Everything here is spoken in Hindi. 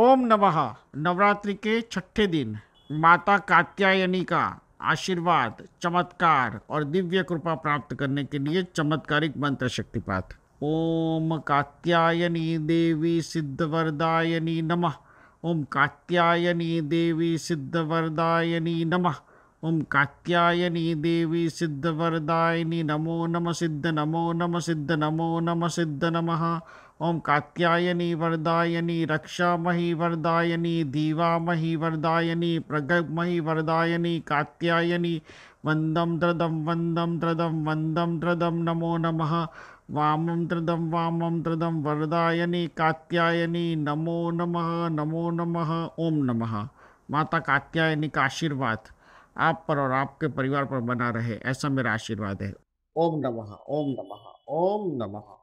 ओम नमः नवरात्रि के छठे दिन माता कात्यायनी का आशीर्वाद चमत्कार और दिव्य कृपा प्राप्त करने के लिए चमत्कारिक मंत्र पाठ ओम कात्यायनी देवी सिद्धवरदायनी नमः ओम कात्यायनी देवी सिद्धवरदायनी नमः ओम कात्यायनी देवी सिद्धवरदायिनी नमो नम सिद्ध नमो नम सिद्ध नमो नम सिद्ध नम ओं कात्यायनी वरदायिनी रक्षामही वरदायिनी दीवामही वरदायिनी प्रगमही वरदायिनी कात्यायनी वंदम द्रदम वंदम द्रदम वंदम द्रदम नमो नमः वामं त्रिदं वामं त्रिदं वरदायिनी कात्यायनी नमो नमः नमो नमः ओम नमः माता कात्यायनी का आशीर्वाद आप पर और आपके परिवार पर बना रहे ऐसा मेरा आशीर्वाद है ओम नमः ओम नमः ओम नमः